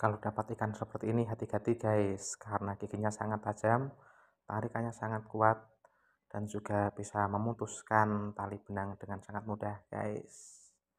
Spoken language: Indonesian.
Kalau dapat ikan seperti ini hati-hati guys karena giginya sangat tajam, tarikannya sangat kuat dan juga bisa memutuskan tali benang dengan sangat mudah guys.